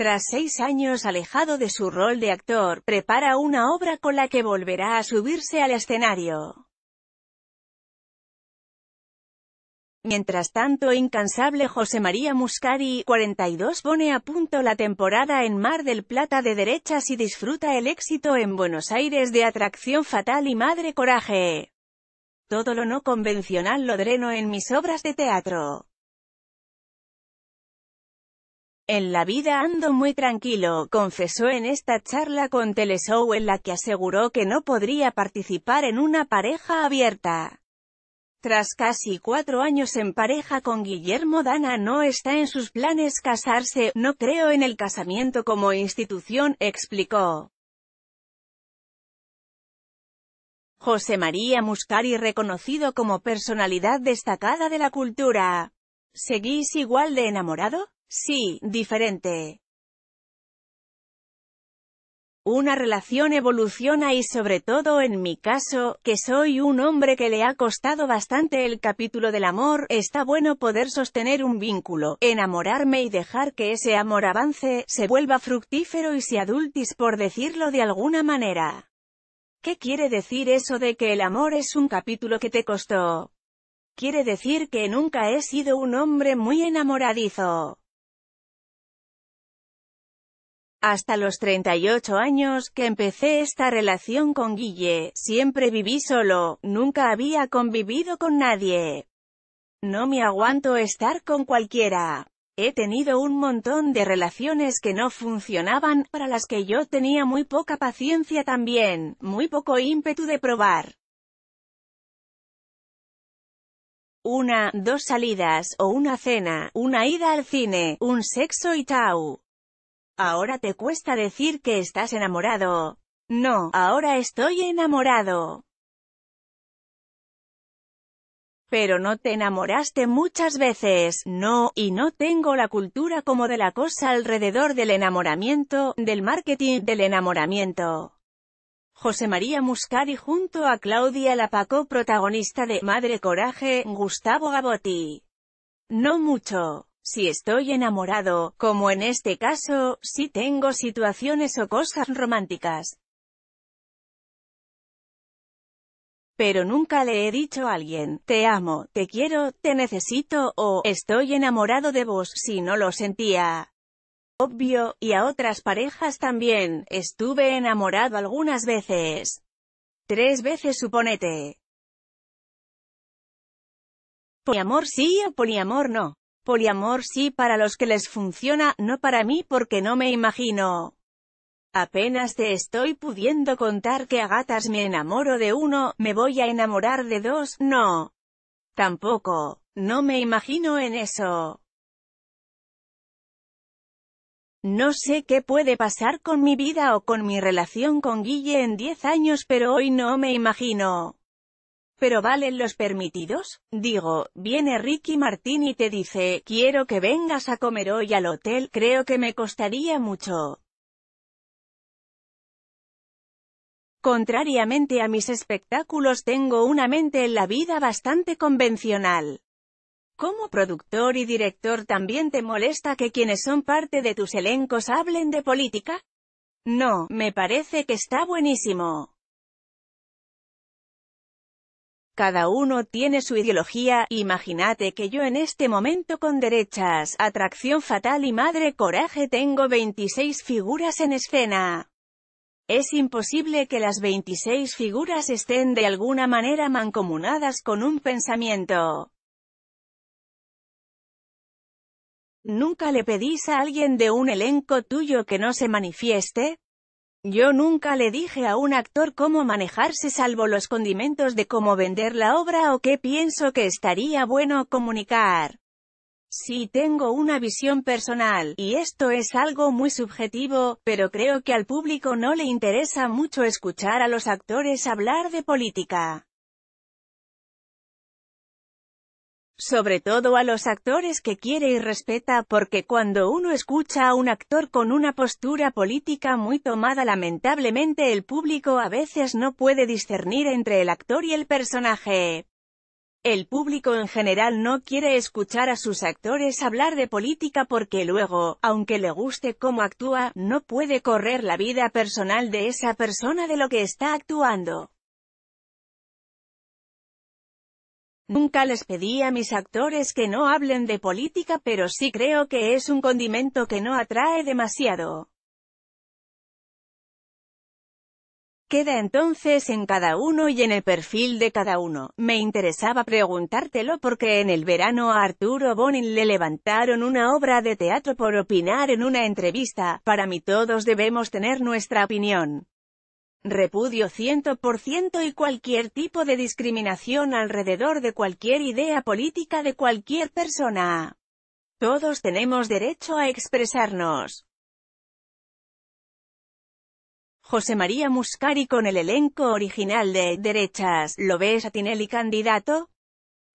Tras seis años alejado de su rol de actor, prepara una obra con la que volverá a subirse al escenario. Mientras tanto, incansable José María Muscari, 42, pone a punto la temporada en Mar del Plata de derechas y disfruta el éxito en Buenos Aires de Atracción Fatal y Madre Coraje. Todo lo no convencional lo dreno en mis obras de teatro. En la vida ando muy tranquilo, confesó en esta charla con Teleshow en la que aseguró que no podría participar en una pareja abierta. Tras casi cuatro años en pareja con Guillermo Dana no está en sus planes casarse, no creo en el casamiento como institución, explicó. José María Muscari reconocido como personalidad destacada de la cultura. ¿Seguís igual de enamorado? Sí, diferente. Una relación evoluciona y sobre todo en mi caso, que soy un hombre que le ha costado bastante el capítulo del amor, está bueno poder sostener un vínculo, enamorarme y dejar que ese amor avance, se vuelva fructífero y se adultis por decirlo de alguna manera. ¿Qué quiere decir eso de que el amor es un capítulo que te costó? Quiere decir que nunca he sido un hombre muy enamoradizo. Hasta los 38 años que empecé esta relación con Guille, siempre viví solo, nunca había convivido con nadie. No me aguanto estar con cualquiera. He tenido un montón de relaciones que no funcionaban, para las que yo tenía muy poca paciencia también, muy poco ímpetu de probar. Una, dos salidas, o una cena, una ida al cine, un sexo y tau. Ahora te cuesta decir que estás enamorado. No, ahora estoy enamorado. Pero no te enamoraste muchas veces, no, y no tengo la cultura como de la cosa alrededor del enamoramiento, del marketing del enamoramiento. José María Muscari junto a Claudia Lapacó protagonista de Madre Coraje, Gustavo Gabotti. No mucho. Si estoy enamorado, como en este caso, si tengo situaciones o cosas románticas. Pero nunca le he dicho a alguien, te amo, te quiero, te necesito o estoy enamorado de vos si no lo sentía. Obvio, y a otras parejas también, estuve enamorado algunas veces. Tres veces suponete. amor sí o amor no amor sí para los que les funciona, no para mí porque no me imagino. Apenas te estoy pudiendo contar que a gatas me enamoro de uno, me voy a enamorar de dos, no. Tampoco, no me imagino en eso. No sé qué puede pasar con mi vida o con mi relación con Guille en 10 años pero hoy no me imagino. ¿Pero valen los permitidos? Digo, viene Ricky Martín y te dice, quiero que vengas a comer hoy al hotel, creo que me costaría mucho. Contrariamente a mis espectáculos tengo una mente en la vida bastante convencional. Como productor y director también te molesta que quienes son parte de tus elencos hablen de política? No, me parece que está buenísimo. Cada uno tiene su ideología, imagínate que yo en este momento con derechas, atracción fatal y madre coraje tengo 26 figuras en escena. Es imposible que las 26 figuras estén de alguna manera mancomunadas con un pensamiento. ¿Nunca le pedís a alguien de un elenco tuyo que no se manifieste? Yo nunca le dije a un actor cómo manejarse salvo los condimentos de cómo vender la obra o qué pienso que estaría bueno comunicar. sí, tengo una visión personal, y esto es algo muy subjetivo, pero creo que al público no le interesa mucho escuchar a los actores hablar de política. sobre todo a los actores que quiere y respeta, porque cuando uno escucha a un actor con una postura política muy tomada lamentablemente el público a veces no puede discernir entre el actor y el personaje. El público en general no quiere escuchar a sus actores hablar de política porque luego, aunque le guste cómo actúa, no puede correr la vida personal de esa persona de lo que está actuando. Nunca les pedí a mis actores que no hablen de política pero sí creo que es un condimento que no atrae demasiado. Queda entonces en cada uno y en el perfil de cada uno. Me interesaba preguntártelo porque en el verano a Arturo Bonin le levantaron una obra de teatro por opinar en una entrevista. Para mí todos debemos tener nuestra opinión repudio 100% y cualquier tipo de discriminación alrededor de cualquier idea política de cualquier persona. Todos tenemos derecho a expresarnos. José María Muscari con el elenco original de Derechas, ¿lo ves a Tinelli candidato?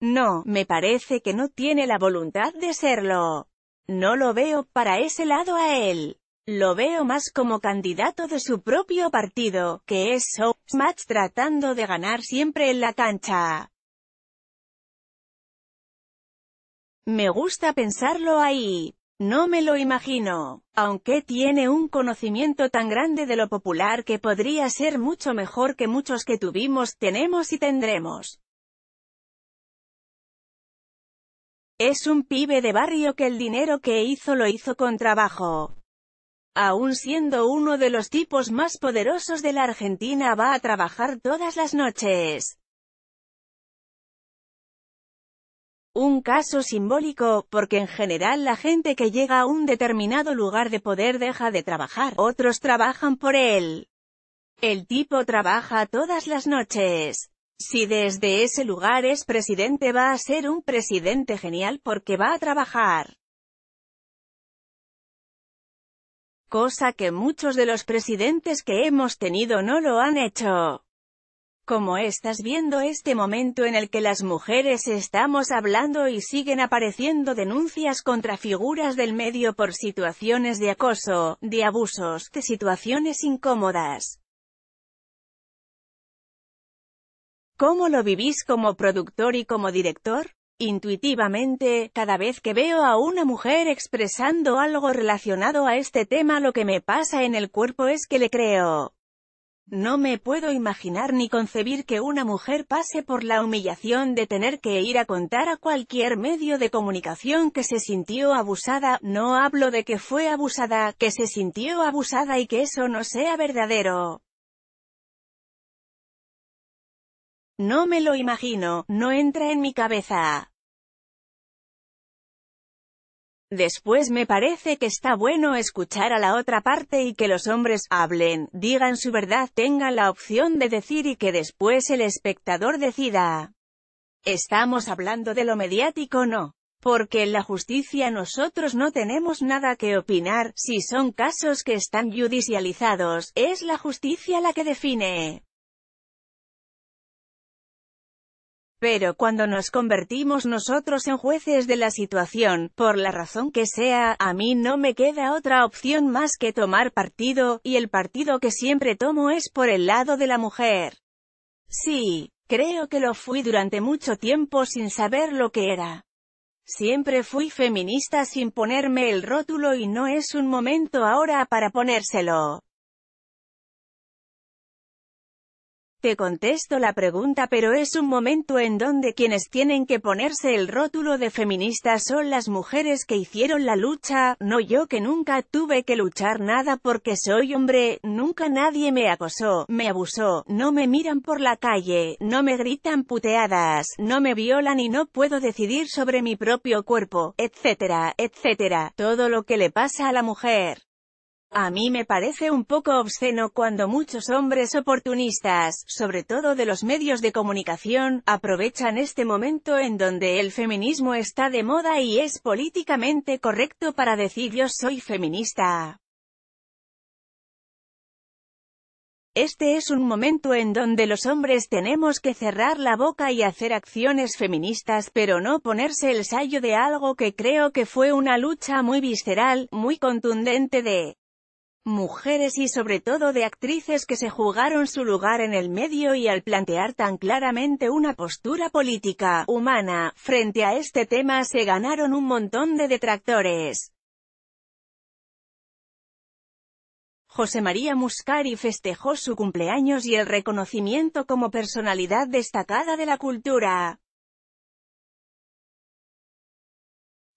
No, me parece que no tiene la voluntad de serlo. No lo veo para ese lado a él. Lo veo más como candidato de su propio partido, que es Match tratando de ganar siempre en la cancha. Me gusta pensarlo ahí. No me lo imagino. Aunque tiene un conocimiento tan grande de lo popular que podría ser mucho mejor que muchos que tuvimos, tenemos y tendremos. Es un pibe de barrio que el dinero que hizo lo hizo con trabajo aún siendo uno de los tipos más poderosos de la Argentina va a trabajar todas las noches. Un caso simbólico, porque en general la gente que llega a un determinado lugar de poder deja de trabajar, otros trabajan por él. El tipo trabaja todas las noches. Si desde ese lugar es presidente va a ser un presidente genial porque va a trabajar. cosa que muchos de los presidentes que hemos tenido no lo han hecho. Como estás viendo este momento en el que las mujeres estamos hablando y siguen apareciendo denuncias contra figuras del medio por situaciones de acoso, de abusos, de situaciones incómodas. ¿Cómo lo vivís como productor y como director? Intuitivamente, cada vez que veo a una mujer expresando algo relacionado a este tema lo que me pasa en el cuerpo es que le creo. No me puedo imaginar ni concebir que una mujer pase por la humillación de tener que ir a contar a cualquier medio de comunicación que se sintió abusada, no hablo de que fue abusada, que se sintió abusada y que eso no sea verdadero. No me lo imagino, no entra en mi cabeza. Después me parece que está bueno escuchar a la otra parte y que los hombres hablen, digan su verdad, tengan la opción de decir y que después el espectador decida. Estamos hablando de lo mediático no. Porque en la justicia nosotros no tenemos nada que opinar, si son casos que están judicializados, es la justicia la que define. Pero cuando nos convertimos nosotros en jueces de la situación, por la razón que sea, a mí no me queda otra opción más que tomar partido, y el partido que siempre tomo es por el lado de la mujer. Sí, creo que lo fui durante mucho tiempo sin saber lo que era. Siempre fui feminista sin ponerme el rótulo y no es un momento ahora para ponérselo. Te contesto la pregunta pero es un momento en donde quienes tienen que ponerse el rótulo de feminista son las mujeres que hicieron la lucha, no yo que nunca tuve que luchar nada porque soy hombre, nunca nadie me acosó, me abusó, no me miran por la calle, no me gritan puteadas, no me violan y no puedo decidir sobre mi propio cuerpo, etcétera, etcétera, todo lo que le pasa a la mujer. A mí me parece un poco obsceno cuando muchos hombres oportunistas, sobre todo de los medios de comunicación, aprovechan este momento en donde el feminismo está de moda y es políticamente correcto para decir yo soy feminista. Este es un momento en donde los hombres tenemos que cerrar la boca y hacer acciones feministas, pero no ponerse el sayo de algo que creo que fue una lucha muy visceral, muy contundente de mujeres y sobre todo de actrices que se jugaron su lugar en el medio y al plantear tan claramente una postura política, humana, frente a este tema se ganaron un montón de detractores. José María Muscari festejó su cumpleaños y el reconocimiento como personalidad destacada de la cultura.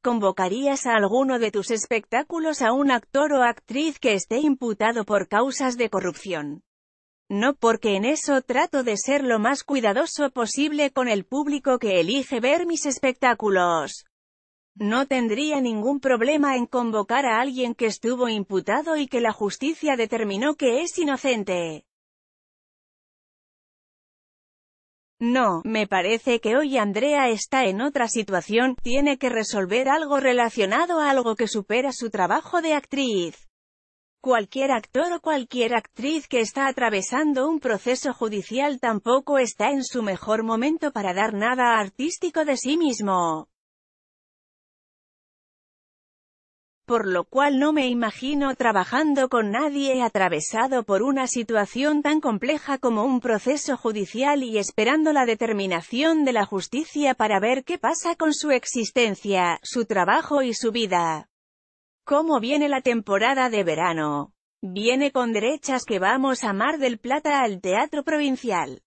convocarías a alguno de tus espectáculos a un actor o actriz que esté imputado por causas de corrupción. No porque en eso trato de ser lo más cuidadoso posible con el público que elige ver mis espectáculos. No tendría ningún problema en convocar a alguien que estuvo imputado y que la justicia determinó que es inocente. No, me parece que hoy Andrea está en otra situación, tiene que resolver algo relacionado a algo que supera su trabajo de actriz. Cualquier actor o cualquier actriz que está atravesando un proceso judicial tampoco está en su mejor momento para dar nada artístico de sí mismo. por lo cual no me imagino trabajando con nadie atravesado por una situación tan compleja como un proceso judicial y esperando la determinación de la justicia para ver qué pasa con su existencia, su trabajo y su vida. ¿Cómo viene la temporada de verano? Viene con derechas que vamos a Mar del Plata al Teatro Provincial.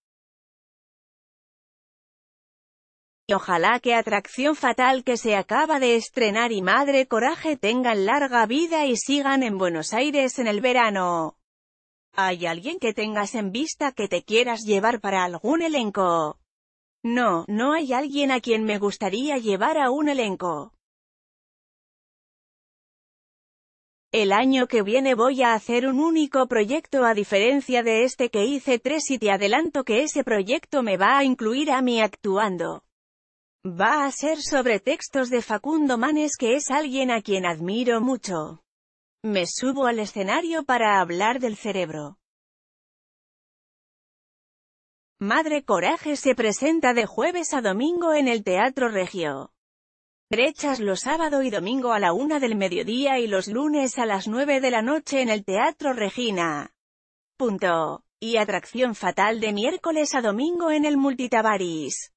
ojalá que Atracción Fatal que se acaba de estrenar y Madre Coraje tengan larga vida y sigan en Buenos Aires en el verano. ¿Hay alguien que tengas en vista que te quieras llevar para algún elenco? No, no hay alguien a quien me gustaría llevar a un elenco. El año que viene voy a hacer un único proyecto a diferencia de este que hice tres y te adelanto que ese proyecto me va a incluir a mí actuando. Va a ser sobre textos de Facundo Manes que es alguien a quien admiro mucho. Me subo al escenario para hablar del cerebro. Madre Coraje se presenta de jueves a domingo en el Teatro Regio. Trechas los sábado y domingo a la una del mediodía y los lunes a las nueve de la noche en el Teatro Regina. Punto. Y Atracción Fatal de miércoles a domingo en el Multitabaris.